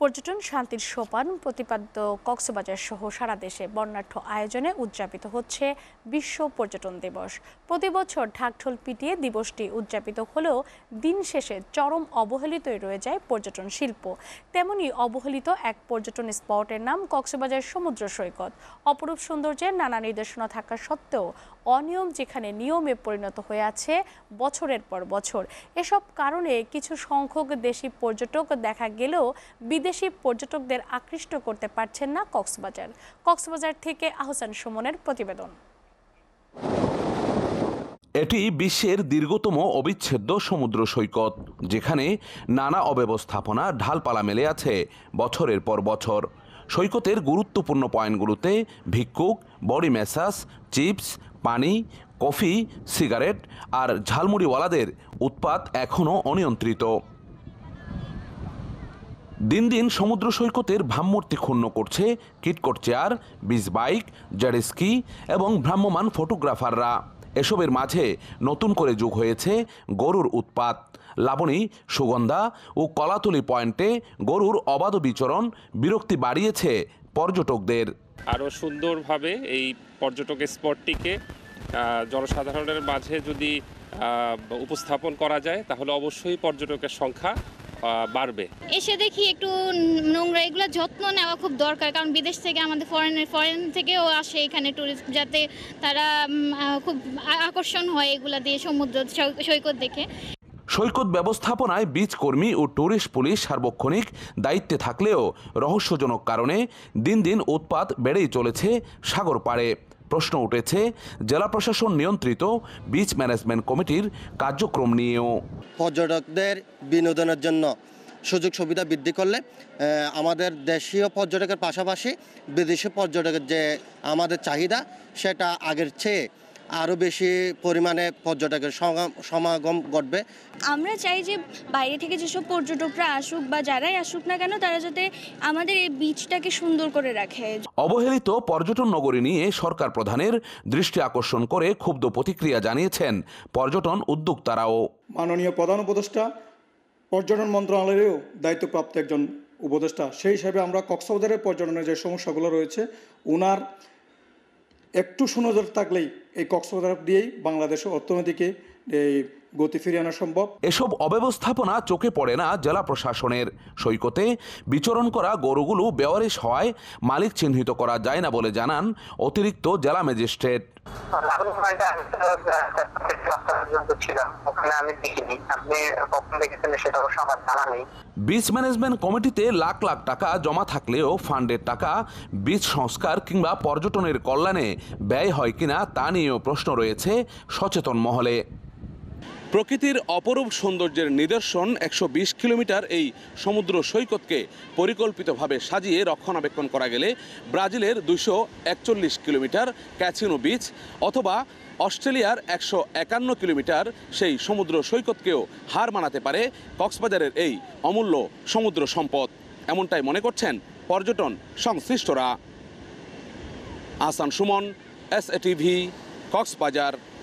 পর্যটন শান্তির সোপান প্রতিপাদ্য কক্সবাজার সহ সারা দেশে বর্ণাঢ্য আয়োজনে উদযাপিত হচ্ছে বিশ্ব পর্যটন দিবস প্রতি বছর ঢাকঢোল পিটিয়ে দিবসটি উদযাপিত হলেও দিন শেষে চরম অবহেলিতই রয়ে যায় পর্যটন শিল্প তেমনি অবহেলিত এক পর্যটন স্পটের নাম কক্সবাজার সমুদ্র সৈকত অপরূপ সৌন্দর্যের নানা নির্দেশনা থাকা সত্ত্বেও অনিয়ম যেখানে নিয়মে পরিণত হয়ে আছে বছরের পর বছর এসব কারণে কিছু সংখ্যক দেশি পর্যটক দেখা গেলেও বিদেশি পর্যটকদের আকৃষ্ট করতে পারছেন না কক্সবাজার কক্সবাজার থেকে আহসান সুমনের প্রতিবেদন এটি বিশ্বের দীর্ঘতম অবিচ্ছেদ্য সমুদ্র সৈকত যেখানে নানা অব্যবস্থাপনা ঢালপালা মেলে আছে বছরের পর বছর সৈকতের গুরুত্বপূর্ণ পয়েন্টগুলোতে ভিক্ষুক বডি ম্যাসাজ চিপস পানি কফি সিগারেট আর ঝালমুড়িওয়ালাদের উৎপাত এখনও অনিয়ন্ত্রিত দিন দিন সমুদ্র সৈকতের ভাবমূর্তি ক্ষুণ্ণ করছে কিটকট চেয়ার বিচ বাইক জারেস্কি এবং ভ্রাম্যমান ফটোগ্রাফাররা এসবের মাঝে নতুন করে যোগ হয়েছে গরুর উৎপাত লাবণী সুগন্ধা ও কলাতলি পয়েন্টে গরুর অবাধ বিচরণ বিরক্তি বাড়িয়েছে পর্যটকদের আরও সুন্দরভাবে এই পর্যটক স্পটটিকে জনসাধারণের মাঝে যদি উপস্থাপন করা যায় তাহলে অবশ্যই পর্যটকের সংখ্যা বাড়বে এসে দেখি একটু নোংরা এগুলো যত্ন নেওয়া খুব দরকার কারণ বিদেশ থেকে আমাদের ফরেন ফরেন থেকেও আসে এখানে ট্যুরিস্ট যাতে তারা খুব আকর্ষণ হয় এগুলা দিয়ে সমুদ্র সৈকত দেখে সৈকত ব্যবস্থাপনায় বীজ কর্মী ও ট্যুরিস্ট পুলিশ সার্বক্ষণিক দায়িত্বে থাকলেও রহস্যজনক কারণে দিন দিন উৎপাত বেড়েই চলেছে সাগর পাড়ে প্রশ্ন উঠেছে জেলা প্রশাসন নিয়ন্ত্রিত বিচ ম্যানেজমেন্ট কমিটির কার্যক্রম নিয়েও পর্যটকদের বিনোদনের জন্য সুযোগ সুবিধা বৃদ্ধি করলে আমাদের দেশীয় পর্যটকের পাশাপাশি বিদেশি পর্যটকের যে আমাদের চাহিদা সেটা আগের চেয়ে আরও বেশি পরিমাণে পর্যটকের সমাগম ঘটবে আমরা চাই যে বাইরে থেকে যেসব পর্যটকরা আসুক বা যারাই আসুক না কেন তারা যাতে আমাদের এই বিচটাকে সুন্দর করে রাখে অবহেলিত পর্যটন নগরী নিয়ে সরকার প্রধানের দৃষ্টি আকর্ষণ করে ক্ষুব্ধ প্রতিক্রিয়া জানিয়েছেন পর্যটন উদ্যোক্তারাও মাননীয় প্রধান উপদেষ্টা পর্যটন মন্ত্রণালয়েরও দায়িত্বপ্রাপ্ত একজন উপদেষ্টা সেই হিসাবে আমরা কক্সবাজারের পর্যটনের যে সমস্যাগুলো রয়েছে ওনার একটু সুনজর থাকলেই এই কক্সবাজার দিয়েই বাংলাদেশের অর্থনীতিকে এই গতি ফিরিয়ে আনা সম্ভব এসব অব্যবস্থাপনা চোখে পড়ে না জেলা প্রশাসনের সৈকতে বিচরণ করা গরুগুলো বেওয়ারিশ হওয়ায় মালিক চিহ্নিত করা যায় না বলে জানান অতিরিক্ত জেলা ম্যাজিস্ট্রেট বীজ ম্যানেজমেন্ট কমিটিতে লাখ লাখ টাকা জমা থাকলেও ফান্ডের টাকা বীজ সংস্কার কিংবা পর্যটনের কল্যাণে ব্যয় হয় কিনা তা নিয়েও প্রশ্ন রয়েছে সচেতন মহলে প্রকৃতির অপরূপ সৌন্দর্যের নিদর্শন একশো কিলোমিটার এই সমুদ্র সৈকতকে পরিকল্পিতভাবে সাজিয়ে রক্ষণাবেক্ষণ করা গেলে ব্রাজিলের দুশো কিলোমিটার ক্যাসিনো বিচ অথবা অস্ট্রেলিয়ার একশো একান্ন কিলোমিটার সেই সমুদ্র সৈকতকেও হার মানাতে পারে কক্সবাজারের এই অমূল্য সমুদ্র সম্পদ এমনটাই মনে করছেন পর্যটন সংশ্লিষ্টরা Ahsan Suman S A TV Cox's Bazar